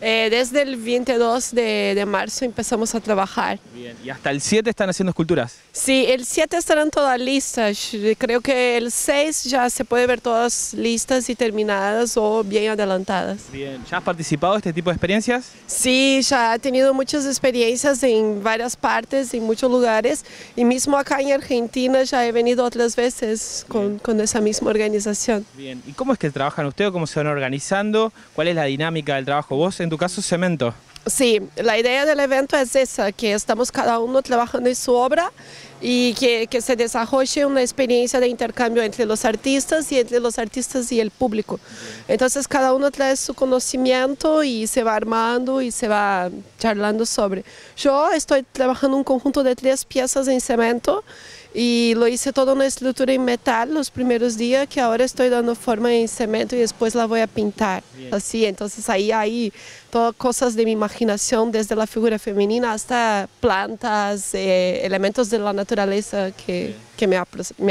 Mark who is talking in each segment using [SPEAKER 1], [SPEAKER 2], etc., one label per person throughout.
[SPEAKER 1] Eh, desde el 22 de, de, marzo empezamos a trabajar. Bien, y
[SPEAKER 2] hasta el 7 están haciendo esculturas.
[SPEAKER 1] Sí, el 7 estarán todas listas. Creo que el 6 ya se puede ver todas listas y terminadas o bien adelantadas.
[SPEAKER 2] Bien, ¿ya has participado en este tipo de experiencias?
[SPEAKER 1] Sí, ya he tenido muchas experiencias en varias partes, en muchos lugares. Y mismo acá en Argentina ya he venido otras veces con, con esa misma organización.
[SPEAKER 2] Bien, ¿y cómo es que trabajan ustedes? ¿Cómo se van organizando? ¿Cuál es la dinámica del trabajo vos? en tu caso cemento.
[SPEAKER 1] Sí, la idea del evento es esa, que estamos cada uno trabajando en su obra y que, que, se desarrolle una experiencia de intercambio entre los artistas y entre los artistas y el público. Entonces cada uno trae su conocimiento y se va armando y se va charlando sobre. Yo estoy trabajando un conjunto de tres piezas en cemento y lo hice toda una estructura en metal los primeros días que ahora estoy dando forma en cemento y después la voy a pintar. Así, entonces ahí hay todas cosas de mi imaginación, desde la figura femenina hasta plantas, eh, elementos de la naturaleza que que me,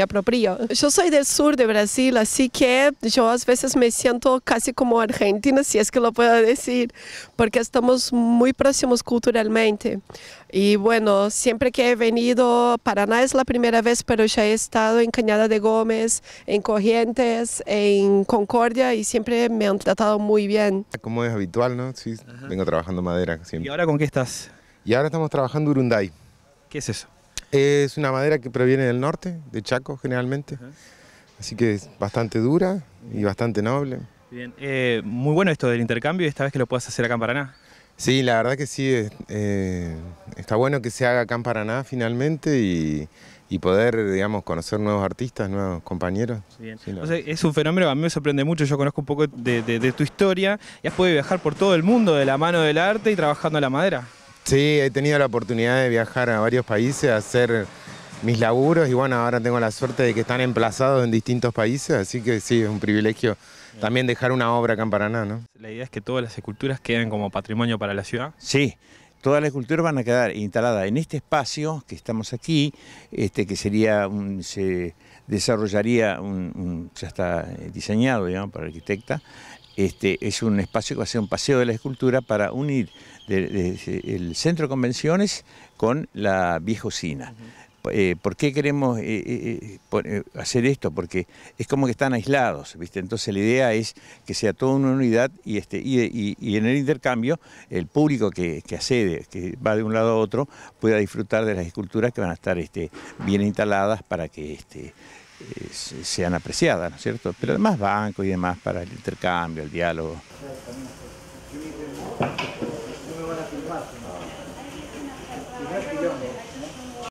[SPEAKER 1] apropio. Yo soy del sur de Brasil, así que yo a veces me siento casi como argentina, si es que lo puedo decir, porque estamos muy próximos culturalmente. Y bueno, siempre que he venido, Paraná es la primera vez, pero ya he estado en Cañada de Gómez, en Corrientes, en Concordia y siempre me han tratado muy bien.
[SPEAKER 3] Como es habitual, ¿no? Sí, vengo trabajando madera siempre. ¿Y ahora con qué estás? Y ahora estamos trabajando Urunday. ¿Qué es eso? Es una madera que proviene del norte, de Chaco generalmente, así que es bastante dura y bastante noble.
[SPEAKER 2] Bien, eh, muy bueno esto del intercambio y esta vez que lo puedas
[SPEAKER 3] hacer acá en Paraná. Sí, la verdad que sí, eh, está bueno que se haga acá en Paraná finalmente y, poder, digamos, conocer nuevos artistas, nuevos compañeros.
[SPEAKER 2] es un fenómeno, a mí me sorprende mucho, yo conozco un poco de, tu historia, ya has podido viajar por todo el mundo de la mano del arte y trabajando la madera. Sí, he tenido la oportunidad de
[SPEAKER 3] viajar a varios países, hacer mis laburos y bueno, ahora tengo la suerte de que están emplazados en distintos países, así que sí, es un privilegio también dejar una obra acá en Paraná, ¿no?
[SPEAKER 2] La idea es que todas las esculturas queden como patrimonio para la ciudad.
[SPEAKER 4] Sí, todas las esculturas van a quedar instaladas en este espacio que estamos aquí, este, que sería se desarrollaría, un, ya está diseñado digamos, para arquitecta, este, es un espacio que va a ser un paseo de la escultura para unir el centro de convenciones con la vieja usina. Eh, ¿por qué queremos eh, eh, hacer esto? Porque es como que están aislados, ¿viste? Entonces la idea es que sea toda una unidad y, este, y, en el intercambio el público que, accede, que va de un lado a otro, pueda disfrutar de las esculturas que van a estar este, bien instaladas para que este, sean apreciadas, ¿no es cierto? Pero además banco y demás para el intercambio, el diálogo.